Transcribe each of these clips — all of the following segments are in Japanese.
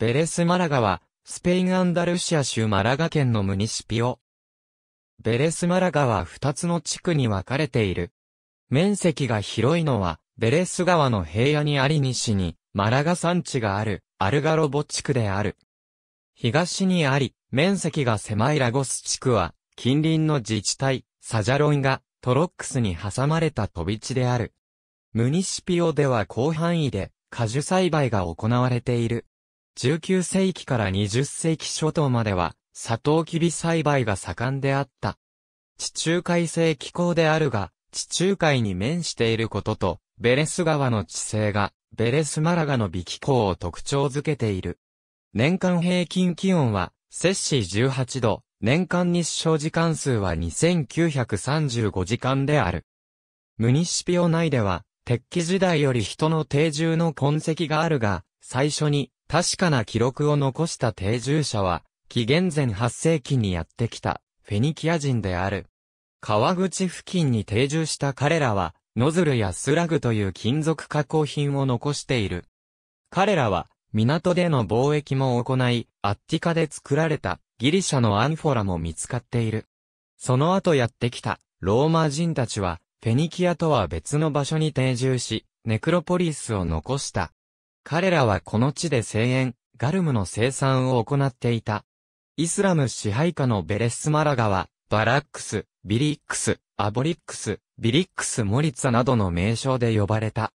ベレス・マラガは、スペイン・アンダルシア州マラガ県のムニシピオ。ベレス・マラガは2つの地区に分かれている。面積が広いのは、ベレス川の平野にあり西に、マラガ山地がある、アルガロボ地区である。東にあり、面積が狭いラゴス地区は、近隣の自治体、サジャロンが、トロックスに挟まれた飛び地である。ムニシピオでは広範囲で、果樹栽培が行われている。19世紀から20世紀初頭までは、サトウキビ栽培が盛んであった。地中海性気候であるが、地中海に面していることと、ベレス川の地勢が、ベレスマラガの微気候を特徴づけている。年間平均気温は、摂氏18度、年間日照時間数は2935時間である。ムニシピオ内では、鉄器時代より人の定住の痕跡があるが、最初に確かな記録を残した定住者は、紀元前8世紀にやってきた、フェニキア人である。川口付近に定住した彼らは、ノズルやスラグという金属加工品を残している。彼らは、港での貿易も行い、アッティカで作られたギリシャのアンフォラも見つかっている。その後やってきたローマ人たちは、フェニキアとは別の場所に定住し、ネクロポリスを残した。彼らはこの地で声援、ガルムの生産を行っていた。イスラム支配下のベレスマラガは、バラックス、ビリックス、アボリックス、ビリックス・モリッツァなどの名称で呼ばれた。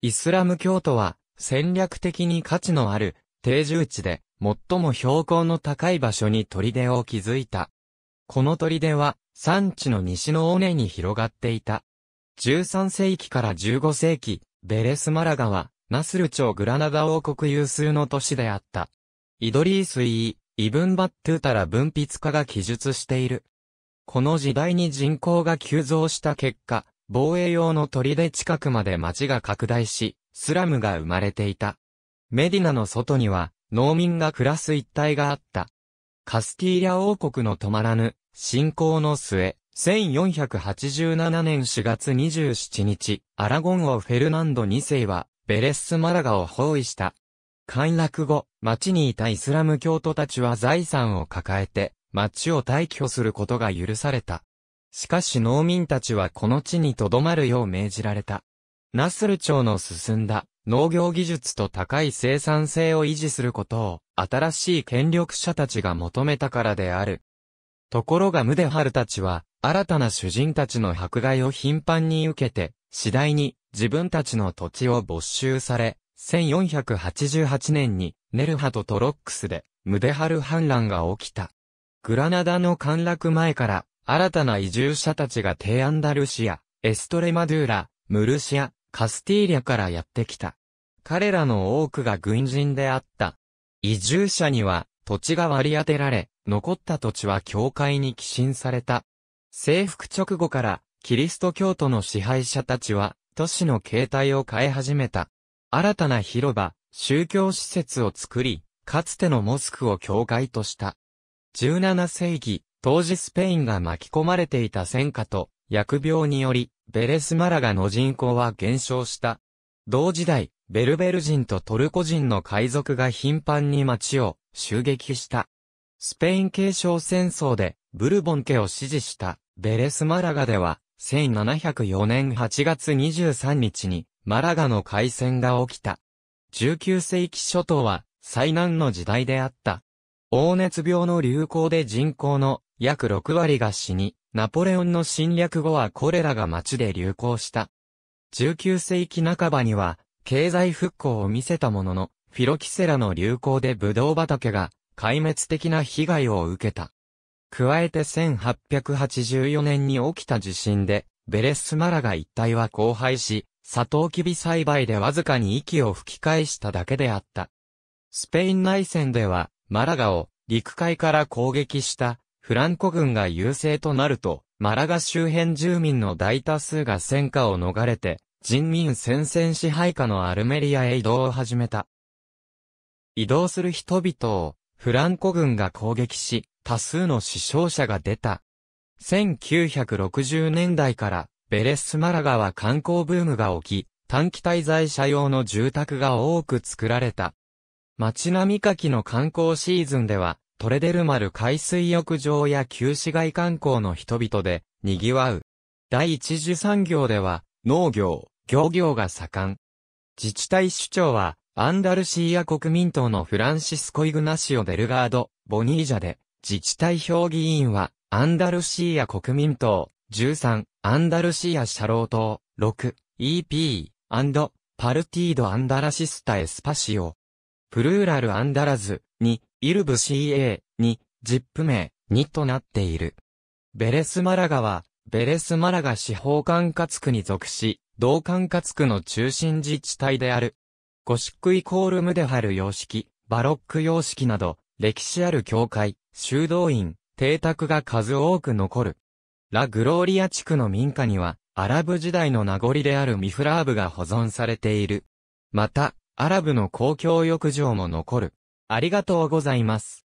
イスラム教徒は戦略的に価値のある定住地で最も標高の高い場所に砦を築いた。この砦は山地の西の尾根に広がっていた。13世紀から15世紀、ベレスマラガは、ナスル朝グラナダ王国有数の都市であった。イドリース・イー、イブン・バットゥータら文筆家が記述している。この時代に人口が急増した結果、防衛用の砦近くまで町が拡大し、スラムが生まれていた。メディナの外には、農民が暮らす一帯があった。カスティーリャ王国の止まらぬ、信仰の末、1487年4月27日、アラゴン王フェルナンド2世は、ベレッスマラガを包囲した。陥落後、町にいたイスラム教徒たちは財産を抱えて、町を退去することが許された。しかし農民たちはこの地に留まるよう命じられた。ナスル町の進んだ農業技術と高い生産性を維持することを新しい権力者たちが求めたからである。ところがムデハルたちは新たな主人たちの迫害を頻繁に受けて次第に自分たちの土地を没収され、1488年にネルハとトロックスでムデハル反乱が起きた。グラナダの陥落前から新たな移住者たちがテアンダルシア、エストレマドゥーラ、ムルシア、カスティーリャからやってきた。彼らの多くが軍人であった。移住者には土地が割り当てられ、残った土地は教会に寄進された。征服直後からキリスト教徒の支配者たちは都市の形態を変え始めた。新たな広場、宗教施設を作り、かつてのモスクを教会とした。17世紀、当時スペインが巻き込まれていた戦火と疫病により、ベレスマラガの人口は減少した。同時代、ベルベル人とトルコ人の海賊が頻繁に町を襲撃した。スペイン継承戦争でブルボン家を支持したベレスマラガでは1704年8月23日にマラガの海戦が起きた。19世紀初頭は災難の時代であった。黄熱病の流行で人口の約6割が死に、ナポレオンの侵略後はコレラが街で流行した。19世紀半ばには経済復興を見せたものの、フィロキセラの流行でブドウ畑が壊滅的な被害を受けた。加えて1884年に起きた地震で、ベレスマラガ一帯は荒廃し、サトウキビ栽培でわずかに息を吹き返しただけであった。スペイン内戦では、マラガを陸海から攻撃したフランコ軍が優勢となると、マラガ周辺住民の大多数が戦火を逃れて、人民戦線支配下のアルメリアへ移動を始めた。移動する人々をフランコ軍が攻撃し、多数の死傷者が出た。1960年代からベレスマラガは観光ブームが起き、短期滞在者用の住宅が多く作られた。街並みかきの観光シーズンでは、トレデルマル海水浴場や旧市街観光の人々で賑わう。第一次産業では、農業、漁業が盛ん。自治体首長は、アンダルシーア国民党のフランシスコ・イグナシオ・デルガード、ボニージャで、自治体評議員は、アンダルシーア国民党、13、アンダルシーア社労党、6、EP、パルティードアンダラシスタエスパシオ。プルーラルアンダラズ、2、イルブ CA、2、ジップ名、2となっている。ベレスマラガは、ベレスマラガ司法管轄区に属し、同管轄区の中心自治体である。ゴシックイコールムデハル様式、バロック様式など、歴史ある教会、修道院、邸宅が数多く残る。ラ・グローリア地区の民家には、アラブ時代の名残であるミフラーブが保存されている。また、アラブの公共浴場も残る。ありがとうございます。